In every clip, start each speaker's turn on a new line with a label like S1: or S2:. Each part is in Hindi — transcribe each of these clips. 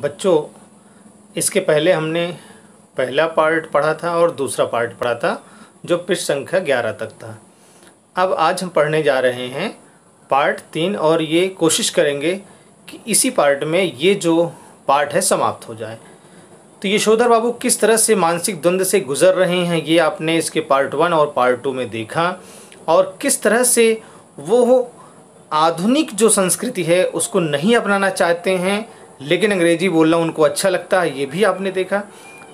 S1: बच्चों इसके पहले हमने पहला पार्ट पढ़ा था और दूसरा पार्ट पढ़ा था जो पृष्ठ संख्या ग्यारह तक था अब आज हम पढ़ने जा रहे हैं पार्ट तीन और ये कोशिश करेंगे कि इसी पार्ट में ये जो पार्ट है समाप्त हो जाए तो यशोधर बाबू किस तरह से मानसिक द्वंद्व से गुजर रहे हैं ये आपने इसके पार्ट वन और पार्ट टू में देखा और किस तरह से वो आधुनिक जो संस्कृति है उसको नहीं अपनाना चाहते हैं लेकिन अंग्रेजी बोलना उनको अच्छा लगता है ये भी आपने देखा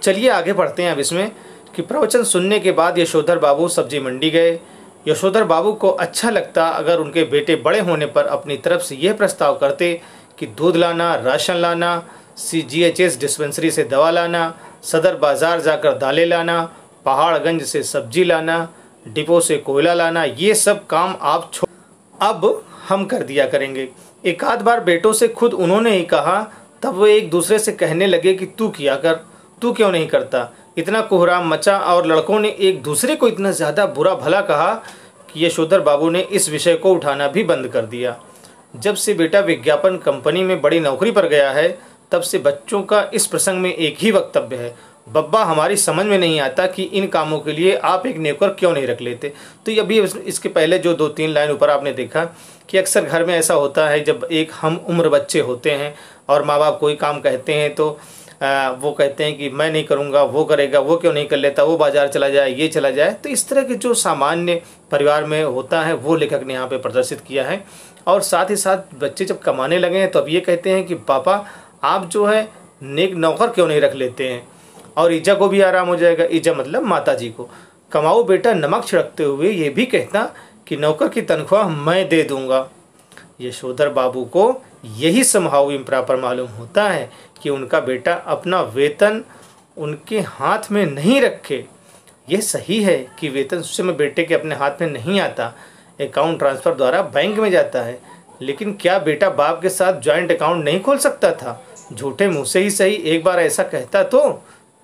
S1: चलिए आगे बढ़ते हैं अब इसमें कि प्रवचन सुनने के बाद यशोधर बाबू सब्जी मंडी गए यशोधर बाबू को अच्छा लगता अगर उनके बेटे बड़े होने पर अपनी तरफ से यह प्रस्ताव करते कि दूध लाना राशन लाना C G H S dispensary से दवा लाना सदर बाज़ार जाकर दालें लाना पहाड़गंज से सब्जी लाना डिपो से कोयला लाना ये सब काम आप छो अब हम कर दिया करेंगे एक आध बार बेटों से खुद उन्होंने ही कहा तब वे एक दूसरे से कहने लगे कि तू किया कर तू क्यों नहीं करता इतना कोहराम मचा और लड़कों ने एक दूसरे को इतना ज़्यादा बुरा भला कहा कि यशोधर बाबू ने इस विषय को उठाना भी बंद कर दिया जब से बेटा विज्ञापन कंपनी में बड़ी नौकरी पर गया है तब से बच्चों का इस प्रसंग में एक ही वक्तव्य है बब्बा हमारी समझ में नहीं आता कि इन कामों के लिए आप एक नेकर क्यों नहीं रख लेते तो ये अभी इसके पहले जो दो तीन लाइन ऊपर आपने देखा कि अक्सर घर में ऐसा होता है जब एक हम उम्र बच्चे होते हैं और माँ बाप कोई काम कहते हैं तो आ, वो कहते हैं कि मैं नहीं करूँगा वो करेगा वो क्यों नहीं कर लेता वो बाजार चला जाए ये चला जाए तो इस तरह के जो सामान्य परिवार में होता है वो लेखक ने यहाँ पे प्रदर्शित किया है और साथ ही साथ बच्चे जब कमाने लगे हैं तो अब ये कहते हैं कि पापा आप जो है नेक नौकर क्यों नहीं रख लेते हैं और ईजा को भी आराम हो जाएगा ईजा मतलब माता जी को कमाओ बेटा नमक छिड़कते हुए ये भी कहता कि नौकर की तनख्वाह मैं दे दूँगा यशोधर बाबू को यही स्वभाव इम्प्रॉपर मालूम होता है कि उनका बेटा अपना वेतन उनके हाथ में नहीं रखे यह सही है कि वेतन समय बेटे के अपने हाथ में नहीं आता अकाउंट ट्रांसफ़र द्वारा बैंक में जाता है लेकिन क्या बेटा बाप के साथ जॉइंट अकाउंट नहीं खोल सकता था झूठे मुँह से ही सही एक बार ऐसा कहता तो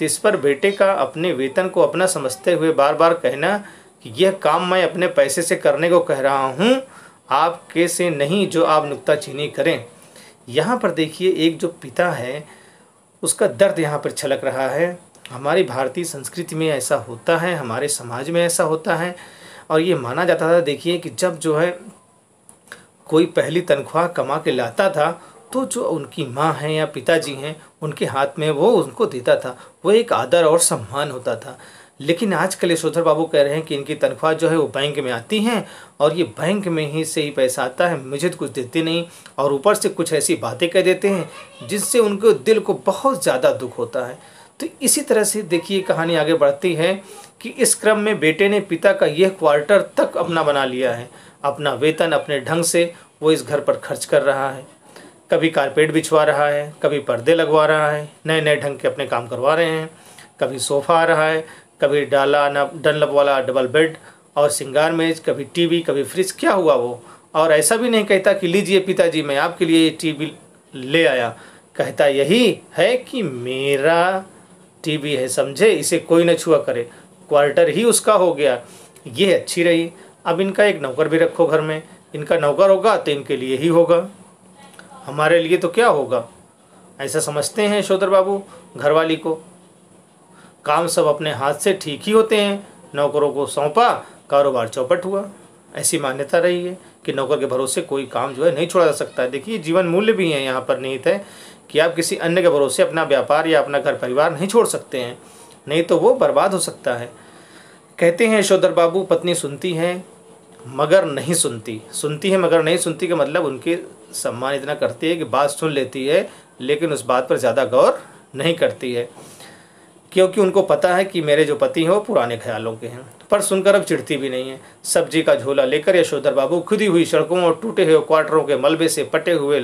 S1: इस पर बेटे का अपने वेतन को अपना समझते हुए बार बार कहना कि यह काम मैं अपने पैसे से करने को कह रहा हूँ आपके से नहीं जो आप नुकताचीनी करें यहाँ पर देखिए एक जो पिता है उसका दर्द यहाँ पर छलक रहा है हमारी भारतीय संस्कृति में ऐसा होता है हमारे समाज में ऐसा होता है और ये माना जाता था देखिए कि जब जो है कोई पहली तनख्वाह कमा के लाता था तो जो उनकी माँ हैं या पिताजी हैं उनके हाथ में वो उनको देता था वो एक आदर और सम्मान होता था लेकिन आजकल यशोधर बाबू कह रहे हैं कि इनकी तनख्वाह जो है वो बैंक में आती हैं और ये बैंक में ही से ही पैसा आता है मुझे तो कुछ देते नहीं और ऊपर से कुछ ऐसी बातें कह देते हैं जिससे उनके दिल को बहुत ज़्यादा दुख होता है तो इसी तरह से देखिए कहानी आगे बढ़ती है कि इस क्रम में बेटे ने पिता का यह क्वार्टर तक अपना बना लिया है अपना वेतन अपने ढंग से वो इस घर पर खर्च कर रहा है कभी कारपेट बिछवा रहा है कभी पर्दे लगवा रहा है नए नए ढंग के अपने काम करवा रहे हैं कभी सोफा आ रहा है कभी डाला न डनलप वाला डबल बेड और सिंगार मेज कभी टीवी कभी फ्रिज क्या हुआ वो और ऐसा भी नहीं कहता कि लीजिए पिताजी मैं आपके लिए टीवी ले आया कहता यही है कि मेरा टीवी है समझे इसे कोई ना छुआ करे क्वार्टर ही उसका हो गया ये अच्छी रही अब इनका एक नौकर भी रखो घर में इनका नौकर होगा तो इनके लिए ही होगा हमारे लिए तो क्या होगा ऐसा समझते हैं शोधर बाबू घरवाली को काम सब अपने हाथ से ठीक ही होते हैं नौकरों को सौंपा कारोबार चौपट हुआ ऐसी मान्यता रही है कि नौकर के भरोसे कोई काम जो है नहीं छोड़ा जा सकता है देखिए जीवन मूल्य भी हैं यहाँ पर निहित है कि आप किसी अन्य के भरोसे अपना व्यापार या अपना घर परिवार नहीं छोड़ सकते हैं नहीं तो वो बर्बाद हो सकता है कहते हैं यशोधर बाबू पत्नी सुनती हैं मगर नहीं सुनती सुनती है मगर नहीं सुनती का मतलब उनके सम्मान इतना करती है कि बात सुन लेती है लेकिन उस बात पर ज़्यादा गौर नहीं करती है क्योंकि उनको पता है कि मेरे जो पति हैं वो पुराने ख्यालों के हैं पर सुनकर अब चिढ़ती भी नहीं है सब्जी का झोला लेकर यशोधर बाबू खुदी हुई सड़कों और टूटे हुए क्वार्टरों के मलबे से पटे हुए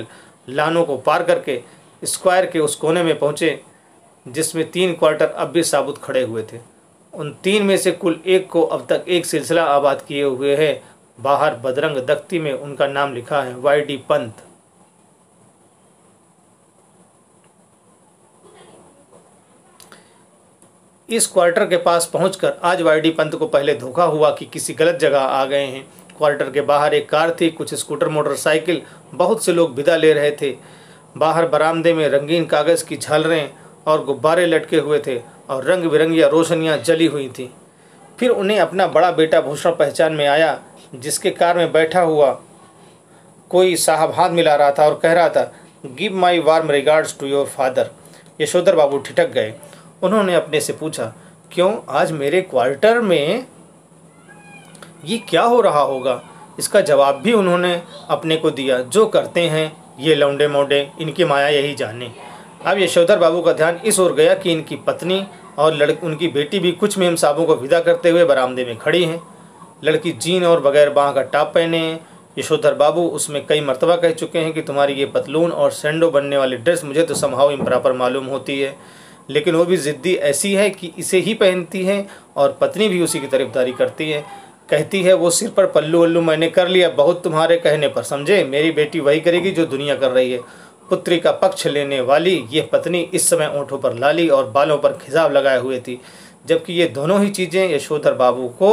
S1: लानों को पार करके स्क्वायर के उस कोने में पहुँचे जिसमें तीन क्वार्टर अब भी साबुत खड़े हुए थे उन तीन में से कुल एक को अब तक एक सिलसिला आबाद किए हुए है बाहर बदरंग दख्ती में उनका नाम लिखा है वाई डी पंत इस क्वार्टर के पास पहुंचकर आज वाईडी पंत को पहले धोखा हुआ कि किसी गलत जगह आ गए हैं क्वार्टर के बाहर एक कार थी कुछ स्कूटर मोटरसाइकिल बहुत से लोग विदा ले रहे थे बाहर बरामदे में रंगीन कागज़ की झालरें और गुब्बारे लटके हुए थे और रंग बिरंगिया रोशनियाँ जली हुई थीं फिर उन्हें अपना बड़ा बेटा भूषण पहचान में आया जिसके कार में बैठा हुआ कोई साहब हाथ मिला रहा था और कह रहा था give my warm regards to your father Yashodhar babu ठिठक गए उन्होंने अपने से पूछा क्यों आज मेरे क्वार्टर में ये क्या हो रहा होगा इसका जवाब भी उन्होंने अपने को दिया जो करते हैं ये लौंडे मोंडे इनकी माया यही जाने अब यशोधर बाबू का ध्यान इस ओर गया कि इनकी पत्नी और लड़ उनकी बेटी भी कुछ मेम साहबों को विदा करते हुए बरामदे में खड़ी हैं लड़की जीन और बगैर बाह का टाप पहने हैं यशोधर बाबू उसमें कई मरतबा कह चुके हैं कि तुम्हारी ये पतलून और सेंडो बनने वाली ड्रेस मुझे तो संभाव इम्प्रापर मालूम होती है लेकिन वो भी ज़िद्दी ऐसी है कि इसे ही पहनती हैं और पत्नी भी उसी की तरफदारी करती है कहती है वो सिर पर पल्लू वल्लू मैंने कर लिया बहुत तुम्हारे कहने पर समझे मेरी बेटी वही करेगी जो दुनिया कर रही है पुत्री का पक्ष लेने वाली यह पत्नी इस समय ऊँटों पर लाली और बालों पर खिजाब लगाए हुए थी जबकि ये दोनों ही चीज़ें यशोधर बाबू को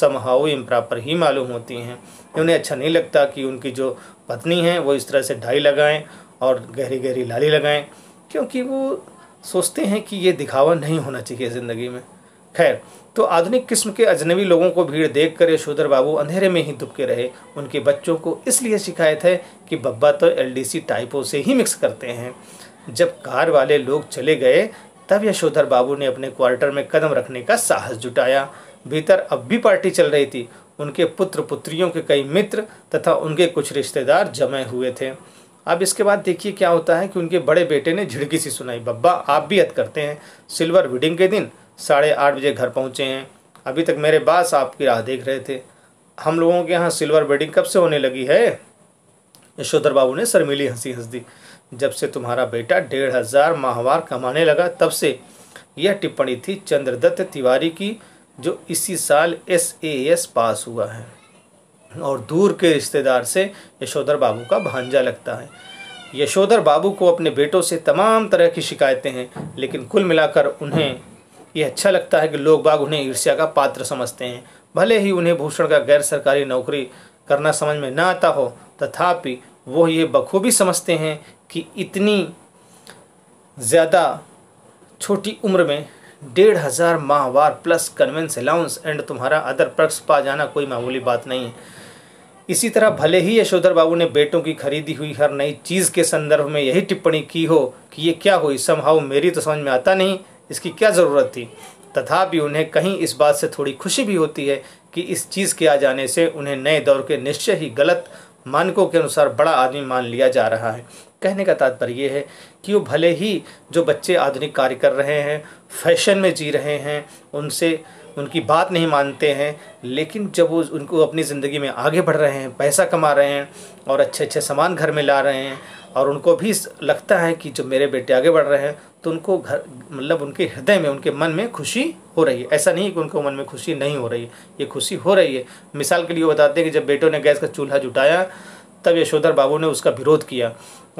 S1: समहाउ इम्प्रापर ही मालूम होती हैं उन्हें अच्छा नहीं लगता कि उनकी जो पत्नी हैं वो इस तरह से ढाई लगाएं और गहरी गहरी लाली लगाएं क्योंकि वो सोचते हैं कि ये दिखावा नहीं होना चाहिए ज़िंदगी में खैर तो आधुनिक किस्म के अजनबी लोगों को भीड़ देख कर यशोधर बाबू अंधेरे में ही दुबके रहे उनके बच्चों को इसलिए शिकायत है कि बब्बा तो सी टाइपों से ही मिक्स करते हैं जब कार वाले लोग चले गए तब यशोधर बाबू ने अपने क्वार्टर में कदम रखने का साहस जुटाया भीतर अब भी पार्टी चल रही थी उनके पुत्र पुत्रियों के कई मित्र तथा उनके कुछ रिश्तेदार जमे हुए थे अब इसके बाद देखिए क्या होता है कि उनके बड़े बेटे ने झिड़की सी सुनाई बब्बा आप भी हद करते हैं सिल्वर वीडिंग के दिन साढ़े आठ बजे घर पहुँचे हैं अभी तक मेरे बास आपकी राह देख रहे थे हम लोगों के यहाँ सिल्वर वेडिंग कब से होने लगी है यशोधर बाबू ने शर्मीली हंसी हंस दी जब से तुम्हारा बेटा डेढ़ हजार माहवार कमाने लगा तब से यह टिप्पणी थी चंद्रदत्त तिवारी की जो इसी साल एस ए एस पास हुआ है और दूर के रिश्तेदार से यशोधर बाबू का भांजा लगता है यशोधर बाबू को अपने बेटों से तमाम तरह की शिकायतें हैं लेकिन कुल मिलाकर उन्हें ये अच्छा लगता है कि लोग बाग उन्हें ईर्ष्या का पात्र समझते हैं भले ही उन्हें भूषण का गैर सरकारी नौकरी करना समझ में ना आता हो तथापि वो ये बखूबी समझते हैं कि इतनी ज़्यादा छोटी उम्र में डेढ़ हज़ार माहवार प्लस कन्वेंस अलाउंस एंड तुम्हारा अदर पर्क्स पा जाना कोई मामूली बात नहीं है इसी तरह भले ही यशोधर बाबू ने बेटों की खरीदी हुई हर नई चीज़ के संदर्भ में यही टिप्पणी की हो कि ये क्या हुई संभाव मेरी तो समझ में आता नहीं इसकी क्या ज़रूरत थी तथापि उन्हें कहीं इस बात से थोड़ी खुशी भी होती है कि इस चीज़ के आ जाने से उन्हें नए दौर के निश्चय ही गलत मानकों के अनुसार बड़ा आदमी मान लिया जा रहा है कहने का तात्पर्य ये है कि वो भले ही जो बच्चे आधुनिक कार्य कर रहे हैं फैशन में जी रहे हैं उनसे उनकी बात नहीं मानते हैं लेकिन जब वो उनको अपनी ज़िंदगी में आगे बढ़ रहे हैं पैसा कमा रहे हैं और अच्छे अच्छे सामान घर में ला रहे हैं और उनको भी लगता है कि जब मेरे बेटे आगे बढ़ रहे हैं तो उनको घर मतलब उनके हृदय में उनके मन में खुशी हो रही है ऐसा नहीं कि उनको मन में खुशी नहीं हो रही है ये खुशी हो रही है मिसाल के लिए बताते हैं कि जब बेटों ने गैस का चूल्हा जुटाया तब यशोधर बाबू ने उसका विरोध किया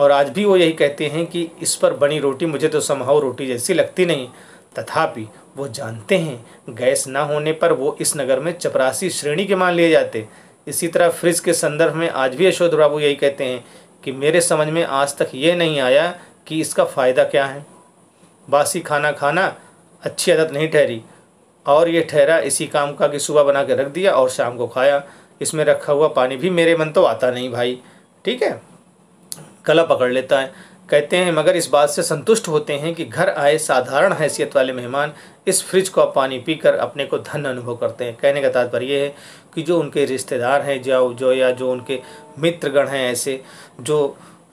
S1: और आज भी वो यही कहते हैं कि इस पर बनी रोटी मुझे तो समहाव रोटी जैसी लगती नहीं तथापि वो जानते हैं गैस ना होने पर वो इस नगर में चपरासी श्रेणी के मान लिए जाते इसी तरह फ्रिज के संदर्भ में आज भी अशोक बाबू यही कहते हैं कि मेरे समझ में आज तक ये नहीं आया कि इसका फ़ायदा क्या है बासी खाना खाना अच्छी आदत नहीं ठहरी और ये ठहरा इसी काम का कि सुबह बना के रख दिया और शाम को खाया इसमें रखा हुआ पानी भी मेरे मन तो आता नहीं भाई ठीक है कला पकड़ लेता है कहते हैं मगर इस बात से संतुष्ट होते हैं कि घर आए साधारण हैसियत वाले मेहमान इस फ्रिज का पानी पीकर अपने को धन अनुभव करते हैं कहने का तात्पर्य है कि जो उनके रिश्तेदार हैं जो जो या जो उनके मित्रगण हैं ऐसे जो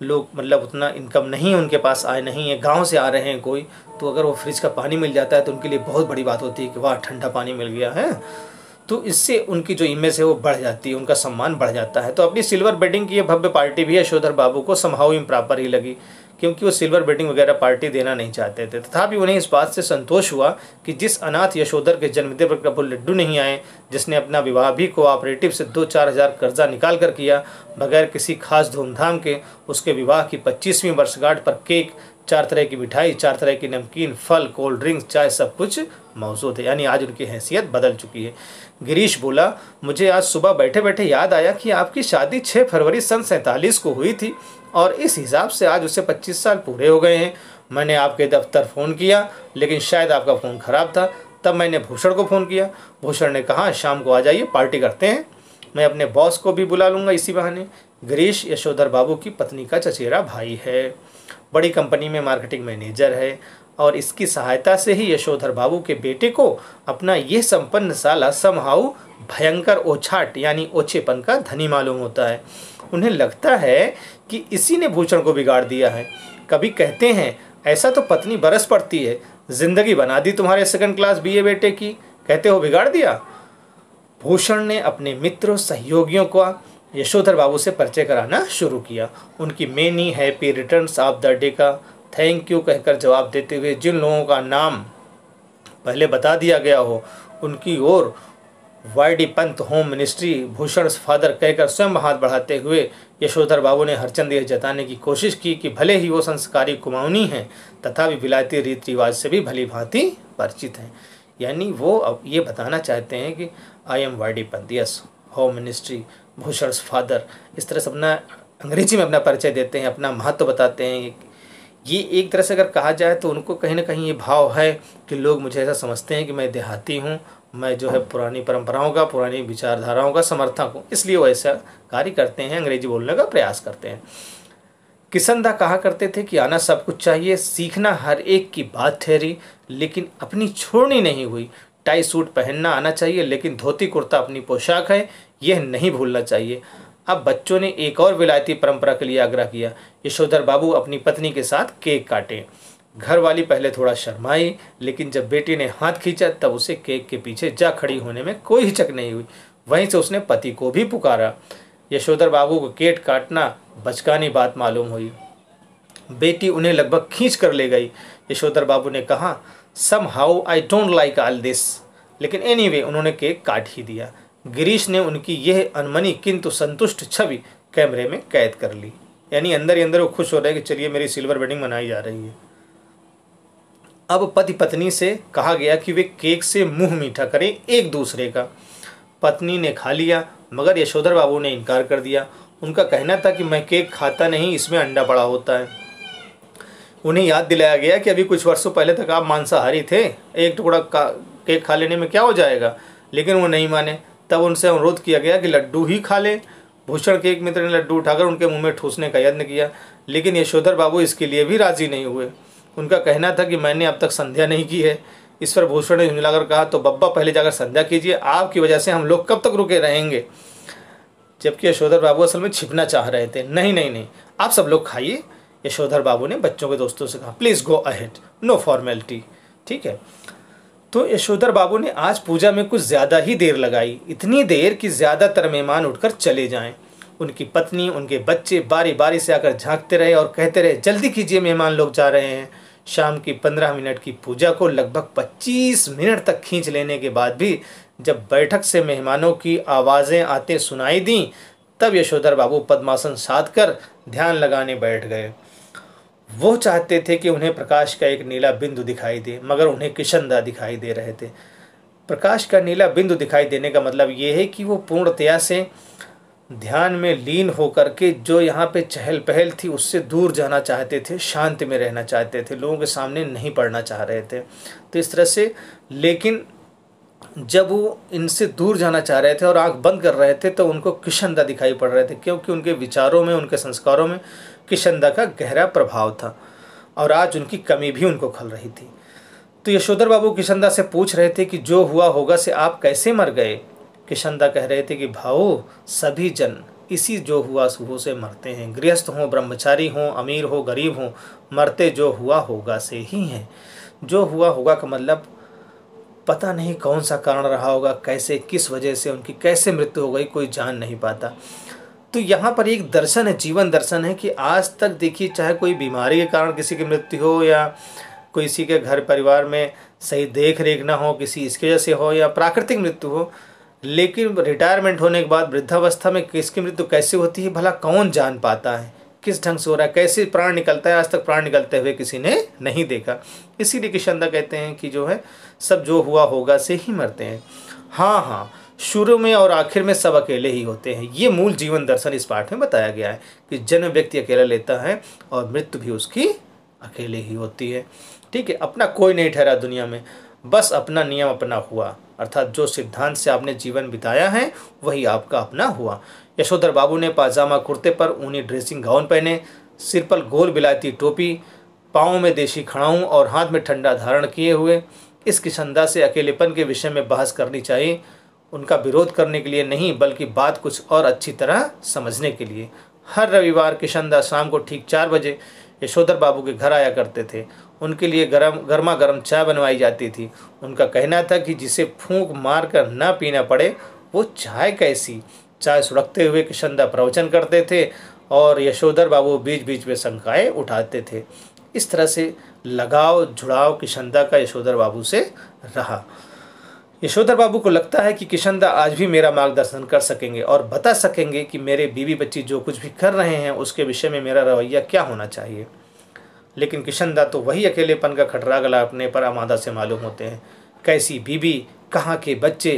S1: लोग मतलब उतना इनकम नहीं उनके पास आए नहीं है गांव से आ रहे हैं कोई तो अगर वो फ्रिज का पानी मिल जाता है तो उनके लिए बहुत बड़ी बात होती है कि वाह ठंडा पानी मिल गया है तो इससे उनकी जो इमेज है वो बढ़ जाती है उनका सम्मान बढ़ जाता है तो अपनी सिल्वर बेडिंग की ये भव्य पार्टी भी यशोधर बाबू को समहाउ इम्प्रॉपर ही लगी क्योंकि वो सिल्वर बेटिंग वगैरह पार्टी देना नहीं चाहते थे तथापि उन्हें इस बात से संतोष हुआ कि जिस अनाथ यशोधर के जन्मदिन पर प्रभु लड्डू नहीं आए जिसने अपना विवाह भी कोऑपरेटिव से दो चार हज़ार कर्जा निकाल कर किया बगैर किसी खास धूमधाम के उसके विवाह की पच्चीसवीं वर्षगांठ पर केक चार तरह की मिठाई चार तरह की नमकीन फल कोल्ड ड्रिंक्स चाय सब कुछ मौजूद है यानी आज उनकी हैसियत बदल चुकी है गिरीश बोला मुझे आज सुबह बैठे बैठे याद आया कि आपकी शादी 6 फरवरी सन सैंतालीस को हुई थी और इस हिसाब से आज उसे 25 साल पूरे हो गए हैं मैंने आपके दफ्तर फ़ोन किया लेकिन शायद आपका फ़ोन ख़राब था तब मैंने भूषण को फ़ोन किया भूषण ने कहा शाम को आ जाइए पार्टी करते हैं मैं अपने बॉस को भी बुला लूँगा इसी बहाने गिरीश यशोधर बाबू की पत्नी का चचेरा भाई है बड़ी कंपनी में मार्केटिंग मैनेजर है और इसकी सहायता से ही यशोधर बाबू के बेटे को अपना यह संपन्न साला समहाउ भयंकर ओछाट यानी ओछेपन का धनी मालूम होता है उन्हें लगता है कि इसी ने भूषण को बिगाड़ दिया है कभी कहते हैं ऐसा तो पत्नी बरस पड़ती है जिंदगी बना दी तुम्हारे सेकंड क्लास बीए बेटे की कहते हो बिगाड़ दिया भूषण ने अपने मित्रों सहयोगियों का यशोधर बाबू से परिचय कराना शुरू किया उनकी many happy return of the day का थैंक यू कहकर जवाब देते हुए जिन लोगों का नाम पहले बता दिया गया हो उनकी ओर Y D Pant home ministry Bhushan father कहकर स्वयं हाथ बढ़ाते हुए यशोधर बाबू ने हरचंद यह जताने की कोशिश की कि भले ही वो संस्कारी कुमाऊनी हैं तथा भी विलायती रीति रिवाज से भी भली भांति परिचित हैं यानी वो अब ये बताना चाहते हैं कि I am Y D Pant yes home ministry Bhushan father इस तरह से अपना अंग्रेजी में अपना परिचय देते हैं अपना महत्व बताते हैं ये एक तरह से अगर कहा जाए तो उनको कहीं ना कहीं ये भाव है कि लोग मुझे ऐसा समझते हैं कि मैं देहाती हूँ मैं जो है पुरानी परंपराओं का पुरानी विचारधाराओं का समर्थक हूँ इसलिए वो ऐसा कार्य करते हैं अंग्रेजी बोलने का प्रयास करते हैं किशनदा कहा करते थे कि आना सब कुछ चाहिए सीखना हर एक की बात ठहरी लेकिन अपनी छोड़नी नहीं हुई टाई सूट पहनना आना चाहिए लेकिन धोती कुर्ता अपनी पोशाक है यह नहीं भूलना चाहिए अब बच्चों ने एक और विलायती परंपरा के लिए आग्रह किया यशोधर बाबू अपनी पत्नी के साथ केक काटें घर वाली पहले थोड़ा शर्माई लेकिन जब बेटी ने हाथ खींचा तब उसे केक के पीछे जा खड़ी होने में कोई हिचक नहीं हुई वहीं से उसने पति को भी पुकारा यशोधर बाबू को केट काटना बचकानी बात मालूम हुई बेटी उन्हें लगभग खींच कर ले गई यशोधर बाबू ने कहा somehow I don't like all this लेकिन एनी anyway, उन्होंने केक काट ही दिया गिरीश ने उनकी यह अनमनी किंतु संतुष्ट छवि कैमरे में कैद कर ली यानी अंदर ही अंदर वो खुश हो रहे कि चलिए मेरी सिल्वर वेडिंग मनाई जा रही है अब पति पत्नी से कहा गया कि वे केक से मुंह मीठा करें एक दूसरे का पत्नी ने खा लिया मगर यशोधर बाबू ने इनकार कर दिया उनका कहना था कि मैं केक खाता नहीं इसमें अंडा पड़ा होता है उन्हें याद दिलाया गया कि अभी कुछ वर्षों पहले तक आप मांसाहारी थे एक टुकड़ा केक खा लेने में क्या हो जाएगा लेकिन वो नहीं माने तब उनसे अनुरोध किया गया कि लड्डू ही खा लें भूषण केक मित्र ने लड्डू उठाकर उनके मुंह में ठूसने का यत्न किया लेकिन यशोधर बाबू इसके लिए भी राज़ी नहीं हुए उनका कहना था कि मैंने अब तक संध्या नहीं की है ईश्वर भूषण ने झुंझलाकर कहा तो बब्बा पहले जाकर संध्या कीजिए आपकी वजह से हम लोग कब तक रुके रहेंगे जबकि यशोधर बाबू असल में छिपना चाह रहे थे नहीं नहीं नहीं आप सब लोग खाइए यशोधर बाबू ने बच्चों के दोस्तों से कहा please go ahead no formality ठीक है तो यशोधर बाबू ने आज पूजा में कुछ ज़्यादा ही देर लगाई इतनी देर कि ज़्यादातर मेहमान उठकर चले जाएं उनकी पत्नी उनके बच्चे बारी बारी से आकर झांकते रहे और कहते रहे जल्दी कीजिए मेहमान लोग जा रहे हैं शाम की पंद्रह मिनट की पूजा को लगभग पच्चीस मिनट तक खींच लेने के बाद भी जब बैठक से मेहमानों की आवाज़ें आते सुनाई दीं तब यशोधर बाबू पद्मासन साध कर ध्यान लगाने बैठ गए वो चाहते थे कि उन्हें प्रकाश का एक नीला बिंदु दिखाई दे मगर उन्हें किशनदा दिखाई दे रहे थे प्रकाश का नीला बिंदु दिखाई देने का मतलब ये है कि वो पूर्णतया से ध्यान में लीन होकर के जो यहाँ पे चहल पहल थी उससे दूर जाना चाहते थे शांति में रहना चाहते थे लोगों के सामने नहीं पढ़ना चाह रहे थे तो इस तरह से लेकिन जब वो इनसे दूर जाना चाह रहे थे और आंख बंद कर रहे थे तो उनको किशनदा दिखाई पड़ रहे थे क्योंकि उनके विचारों में उनके संस्कारों में किशनदा का गहरा प्रभाव था और आज उनकी कमी भी उनको खल रही थी तो यशोधर बाबू किशनदा से पूछ रहे थे कि जो हुआ होगा से आप कैसे मर गए किशनदा कह रहे थे कि भाओ सभी जन इसी जो हुआ सुबह से मरते हैं गृहस्थ हों ब्रह्मचारी हों अमीर हो गरीब हों मरते जो हुआ होगा से ही हैं जो हुआ होगा का मतलब पता नहीं कौन सा कारण रहा होगा कैसे किस वजह से उनकी कैसे मृत्यु हो गई कोई जान नहीं पाता तो यहाँ पर एक दर्शन है जीवन दर्शन है कि आज तक देखिए चाहे कोई बीमारी के कारण किसी की मृत्यु हो या कोई के घर परिवार में सही देख रेख ना हो किसी इसकी वजह से हो या प्राकृतिक मृत्यु हो लेकिन रिटायरमेंट होने के बाद वृद्धावस्था में किसकी मृत्यु कैसे होती है भला कौन जान पाता है किस ढंग से हो रहा है कैसे प्राण निकलता है आज तक प्राण निकलते हुए किसी ने नहीं देखा इसीलिए किशनदा कहते हैं कि जो है सब जो हुआ होगा से ही मरते हैं हाँ हाँ शुरू में और आखिर में सब अकेले ही होते हैं ये मूल जीवन दर्शन इस पाठ में बताया गया है कि जन्म व्यक्ति अकेला लेता है और मृत्यु भी उसकी अकेले ही होती है ठीक है अपना कोई नहीं ठहरा दुनिया में बस अपना नियम अपना हुआ अर्थात जो सिद्धांत से आपने जीवन बिताया है वही आपका अपना हुआ यशोधर बाबू ने पाजामा कुर्ते पर ऊनी ड्रेसिंग गाउन पहने सिर पर गोल बिलायती टोपी पाँव में देशी खड़ाऊँ और हाथ में ठंडा धारण किए हुए इस किशनदा से अकेलेपन के विषय में बहस करनी चाहिए उनका विरोध करने के लिए नहीं बल्कि बात कुछ और अच्छी तरह समझने के लिए हर रविवार किशनदा शाम को ठीक चार बजे यशोधर बाबू के घर आया करते थे उनके लिए गरम गर्मा गर्म चाय बनवाई जाती थी उनका कहना था कि जिसे फूंक मार कर ना पीना पड़े वो चाय कैसी चाय सुड़कते हुए किशनदा प्रवचन करते थे और यशोधर बाबू बीच बीच में शंकाए उठाते थे इस तरह से लगाव जुड़ाव किशनदा का यशोधर बाबू से रहा यशोधर बाबू को लगता है कि किशनदा आज भी मेरा मार्गदर्शन कर सकेंगे और बता सकेंगे कि मेरे बीवी बच्ची जो कुछ भी कर रहे हैं उसके विषय में मेरा रवैया क्या होना चाहिए लेकिन किशनदा तो वही अकेलेपन का खटरा गला अपने पर आमादा से मालूम होते हैं कैसी बीबी कहाँ के बच्चे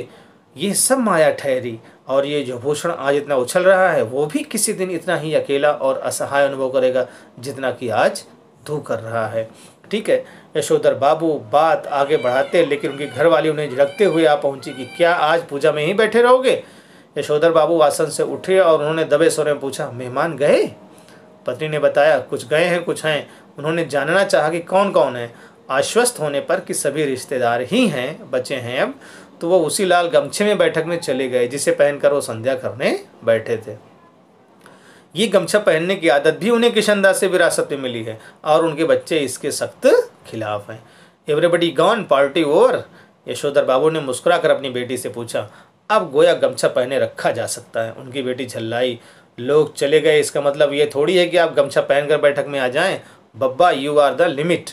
S1: ये सब माया ठहरी और ये जो भूषण आज इतना उछल रहा है वो भी किसी दिन इतना ही अकेला और असहाय अनुभव करेगा जितना कि आज धू कर रहा है ठीक है यशोधर बाबू बात आगे बढ़ाते लेकिन उनकी घरवाली उन्हें झड़कते हुए आ पहुंची कि क्या आज पूजा में ही बैठे रहोगे यशोधर बाबू आसन से उठे और उन्होंने दबे सोरे में पूछा मेहमान गए पत्नी ने बताया कुछ गए हैं कुछ हैं उन्होंने जानना चाहा कि कौन कौन है आश्वस्त होने पर कि सभी रिश्तेदार ही हैं बचे हैं अब तो वो उसी लाल गमछे में बैठक में चले गए जिसे पहनकर वो संध्या करने बैठे थे ये गमछा पहनने की आदत भी उन्हें किशनदास से विरासत में मिली है और उनके बच्चे इसके सख्त खिलाफ हैं everybody gone party over Yashodhar babu ने मुस्कुरा कर अपनी बेटी से पूछा अब गोया गमछा पहने रखा जा सकता है उनकी बेटी झल्लाई लोग चले गए इसका मतलब ये थोड़ी है कि आप गमछा पहनकर बैठक में आ जाएं Babba you are the limit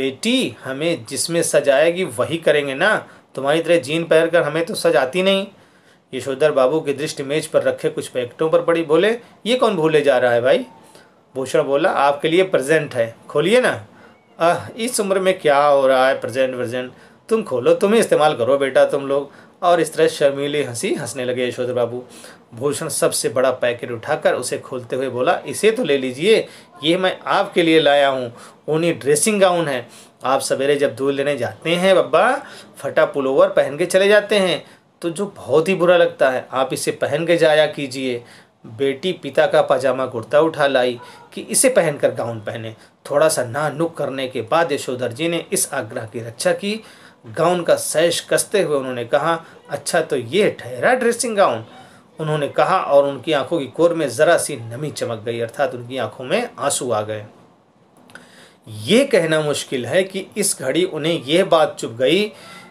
S1: बेटी हमें जिसमें सजाएगी वही करेंगे ना तुम्हारी तरह जीन पहन कर हमें तो सज आती नहीं यशोधर बाबू की दृष्टि मेज पर रखे कुछ पैकेटों पर पड़ी बोले ये कौन भूले जा रहा है भाई भूषण बोला आपके लिए प्रेजेंट है खोलिए ना आह इस उम्र में क्या हो रहा है प्रेजेंट वर्जेंट तुम खोलो तुम ही इस्तेमाल करो बेटा तुम लोग और इस तरह शर्मीली हंसी हंसने लगे यशोधर बाबू भूषण सबसे बड़ा पैकेट उठाकर उसे खोलते हुए बोला इसे तो ले लीजिए ये मैं आपके लिए लाया हूँ ऊनी ड्रेसिंग गाउन है आप सवेरे जब दूध लेने जाते हैं बब्बा फटा पुलोवर पहन के चले जाते हैं तो जो बहुत ही बुरा लगता है आप इसे पहन के जाया कीजिए बेटी पिता का पजामा कुर्ता उठा लाई कि इसे पहनकर गाउन पहने थोड़ा सा ना नुक करने के बाद यशोधर जी ने इस आग्रह की रक्षा की गाउन का सैश कसते हुए उन्होंने कहा अच्छा तो ये ठहरा ड्रेसिंग गाउन उन्होंने कहा और उनकी आंखों की कोर में ज़रा सी नमी चमक गई अर्थात उनकी आंखों में आंसू आ गए ये कहना मुश्किल है कि इस घड़ी उन्हें यह बात चुप गई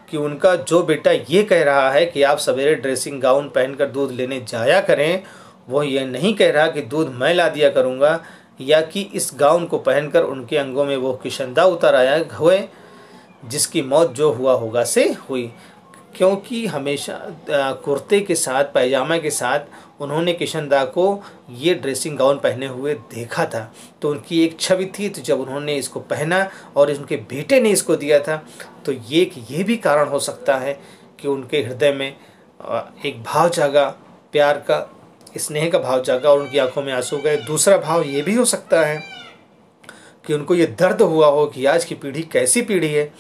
S1: कि उनका जो बेटा ये कह रहा है कि आप सवेरे ड्रेसिंग गाउन पहनकर दूध लेने जाया करें वो ये नहीं कह रहा कि दूध मैं ला दिया करूँगा या कि इस गाउन को पहनकर उनके अंगों में वो किशनदा उतर आया हुए जिसकी मौत जो हुआ होगा से हुई क्योंकि हमेशा कुर्ते के साथ पैजामा के साथ उन्होंने किशन दा को ये ड्रेसिंग गाउन पहने हुए देखा था तो उनकी एक छवि थी तो जब उन्होंने इसको पहना और उनके बेटे ने इसको दिया था तो ये एक ये भी कारण हो सकता है कि उनके हृदय में एक भाव जागा प्यार का स्नेह का भाव जागा और उनकी आंखों में आंसू गए दूसरा भाव ये भी हो सकता है कि उनको ये दर्द हुआ हो कि आज की पीढ़ी कैसी पीढ़ी है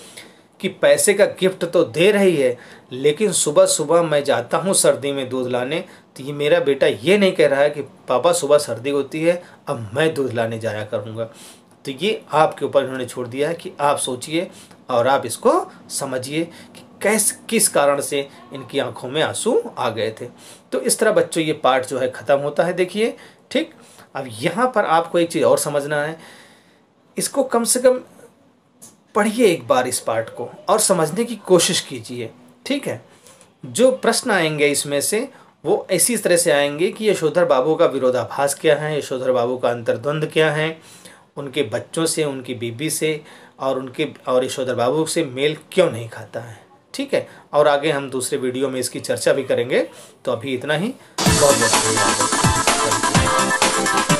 S1: कि पैसे का गिफ्ट तो दे रही है लेकिन सुबह सुबह मैं जाता हूँ सर्दी में दूध लाने तो ये मेरा बेटा ये नहीं कह रहा है कि पापा सुबह सर्दी होती है अब मैं दूध लाने जाया करूँगा तो ये आपके ऊपर इन्होंने छोड़ दिया है कि आप सोचिए और आप इसको समझिए कि कैस किस कारण से इनकी आंखों में आंसू आ गए थे तो इस तरह बच्चों ये पार्ट जो है ख़त्म होता है देखिए ठीक अब यहाँ पर आपको एक चीज़ और समझना है इसको कम से कम पढ़िए एक बार इस पार्ट को और समझने की कोशिश कीजिए ठीक है जो प्रश्न आएंगे इसमें से वो इस तरह से आएंगे कि यशोधर बाबू का विरोधाभास क्या है यशोधर बाबू का अंतर्द्वंद क्या है उनके बच्चों से उनकी बीबी से और उनके और यशोधर बाबू से मेल क्यों नहीं खाता है ठीक है और आगे हम दूसरे वीडियो में इसकी चर्चा भी करेंगे तो अभी इतना ही बहुत बहुत धन्यवाद